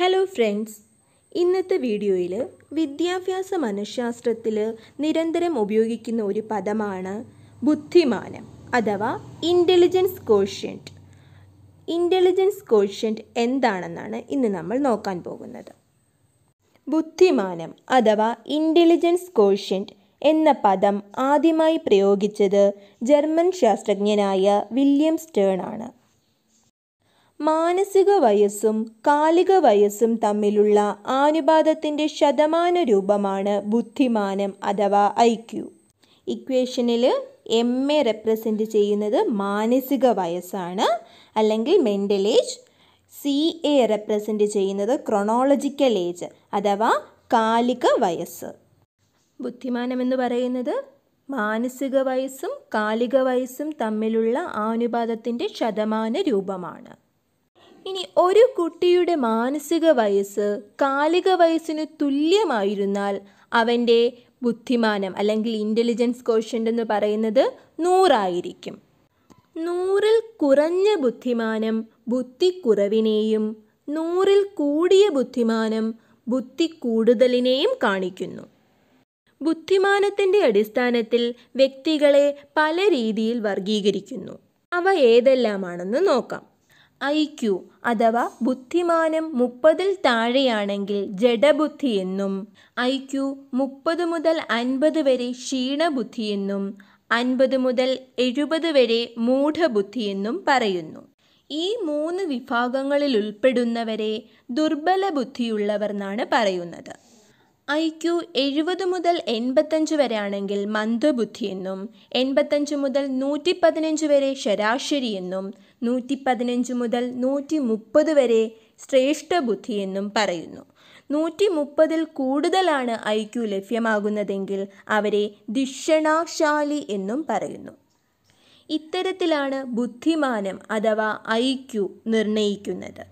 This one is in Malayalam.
ഹലോ ഫ്രണ്ട്സ് ഇന്നത്തെ വീഡിയോയിൽ വിദ്യാഭ്യാസ മനഃശാസ്ത്രത്തിൽ നിരന്തരം ഉപയോഗിക്കുന്ന ഒരു പദമാണ് ബുദ്ധിമാനം അഥവാ ഇൻ്റലിജൻസ് കോഷ്യൻറ്റ് ഇൻ്റലിജൻസ് കോഷ്യൻറ്റ് എന്താണെന്നാണ് ഇന്ന് നമ്മൾ നോക്കാൻ പോകുന്നത് ബുദ്ധിമാനം അഥവാ ഇൻ്റലിജൻസ് കോഷ്യൻറ്റ് എന്ന പദം ആദ്യമായി പ്രയോഗിച്ചത് ജർമ്മൻ ശാസ്ത്രജ്ഞനായ വില്യം സ്റ്റേൺ ആണ് മാനസിക വയസ്സും കാലിക വയസ്സും തമ്മിലുള്ള ആനുപാതത്തിൻ്റെ ശതമാന രൂപമാണ് ബുദ്ധിമാനം അഥവാ ഐക്യു ഇക്വേഷനിൽ എം എ റെപ്രസെൻ്റ് ചെയ്യുന്നത് മാനസിക വയസ്സാണ് അല്ലെങ്കിൽ mental age C A represent ചെയ്യുന്നത് ക്രൊണോളജിക്കൽ ഏജ് അഥവാ കാലിക വയസ്സ് ബുദ്ധിമാനം എന്ന് പറയുന്നത് മാനസിക വയസ്സും കാലിക വയസ്സും തമ്മിലുള്ള ആനുപാതത്തിൻ്റെ ശതമാന രൂപമാണ് ഇനി ഒരു കുട്ടിയുടെ മാനസിക വയസ്സ് കാലിക വയസ്സിന് തുല്യമായിരുന്നാൽ അവൻ്റെ ബുദ്ധിമാനം അല്ലെങ്കിൽ ഇൻ്റലിജൻസ് കോഷ്യൻ്റ് എന്ന് പറയുന്നത് നൂറായിരിക്കും നൂറിൽ കുറഞ്ഞ ബുദ്ധിമാനം ബുദ്ധിക്കുറവിനെയും നൂറിൽ കൂടിയ ബുദ്ധിമാനം ബുദ്ധി കൂടുതലിനെയും കാണിക്കുന്നു ബുദ്ധിമാനത്തിൻ്റെ അടിസ്ഥാനത്തിൽ വ്യക്തികളെ പല രീതിയിൽ വർഗീകരിക്കുന്നു അവ ഏതെല്ലാമാണെന്ന് നോക്കാം ഐ ക്യു അഥവാ ബുദ്ധിമാനം മുപ്പതിൽ താഴെയാണെങ്കിൽ ജഡബുദ്ധി എന്നും ഐ ക്യു മുപ്പത് മുതൽ അൻപത് വരെ ക്ഷീണബുദ്ധി എന്നും അൻപത് മുതൽ എഴുപത് വരെ മൂഢബുദ്ധി എന്നും പറയുന്നു ഈ മൂന്ന് വിഭാഗങ്ങളിൽ ഉൾപ്പെടുന്നവരെ ദുർബല ബുദ്ധിയുള്ളവർ എന്നാണ് പറയുന്നത് ഐ ക്യു എഴുപത് മുതൽ എൺപത്തഞ്ച് വരെ ആണെങ്കിൽ മന്ദബുദ്ധി എന്നും എൺപത്തഞ്ച് മുതൽ നൂറ്റി പതിനഞ്ച് വരെ ശരാശരി എന്നും നൂറ്റി പതിനഞ്ച് മുതൽ നൂറ്റി മുപ്പത് വരെ ശ്രേഷ്ഠ ബുദ്ധിയെന്നും എന്നും പറയുന്നു നൂറ്റി മുപ്പതിൽ കൂടുതലാണ് ഐ ക്യു ലഭ്യമാകുന്നതെങ്കിൽ അവരെ ദിഷണാശാലി എന്നും പറയുന്നു ഇത്തരത്തിലാണ് ബുദ്ധിമാനം അഥവാ ഐ ക്യു നിർണ്ണയിക്കുന്നത്